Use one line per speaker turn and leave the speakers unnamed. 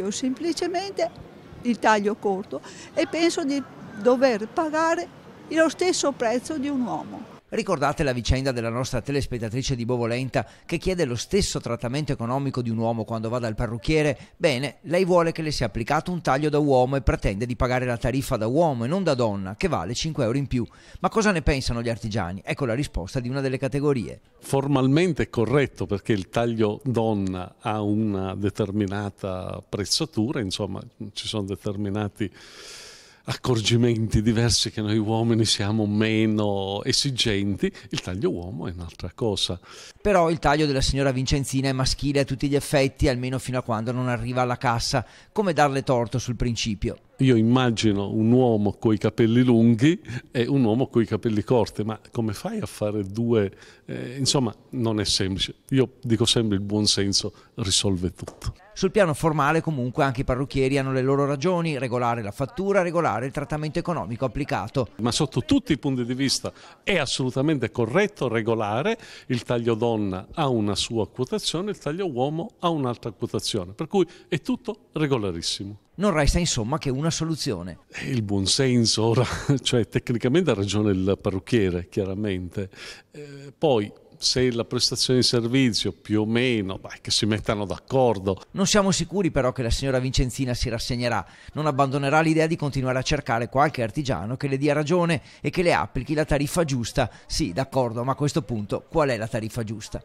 ampio, semplicemente il taglio corto e penso di dover pagare lo stesso prezzo di un uomo. Ricordate la vicenda della nostra telespettatrice di Bovolenta che chiede lo stesso trattamento economico di un uomo quando va dal parrucchiere? Bene, lei vuole che le sia applicato un taglio da uomo e pretende di pagare la tariffa da uomo e non da donna, che vale 5 euro in più. Ma cosa ne pensano gli artigiani? Ecco la risposta di una delle categorie.
Formalmente è corretto perché il taglio donna ha una determinata prezzatura, insomma ci sono determinati accorgimenti diversi che noi uomini siamo meno esigenti, il taglio uomo è un'altra cosa.
Però il taglio della signora Vincenzina è maschile a tutti gli effetti, almeno fino a quando non arriva alla cassa, come darle torto sul principio
io immagino un uomo coi capelli lunghi e un uomo coi capelli corti, ma come fai a fare due? Eh, insomma, non è semplice. Io dico sempre il buon senso risolve tutto.
Sul piano formale comunque anche i parrucchieri hanno le loro ragioni, regolare la fattura, regolare il trattamento economico
applicato. Ma sotto tutti i punti di vista è assolutamente corretto, regolare, il taglio donna ha una sua quotazione, il taglio uomo ha un'altra quotazione, per cui è tutto regolarissimo
non resta insomma che una soluzione.
Eh, il buonsenso ora, cioè tecnicamente ha ragione il parrucchiere, chiaramente. Eh, poi se la prestazione di servizio più o meno, beh, che si mettano d'accordo. Non siamo sicuri
però che la signora Vincenzina si rassegnerà, non abbandonerà l'idea di continuare a cercare qualche artigiano che le dia ragione e che le applichi la tariffa giusta. Sì, d'accordo, ma a questo punto qual è la tariffa giusta?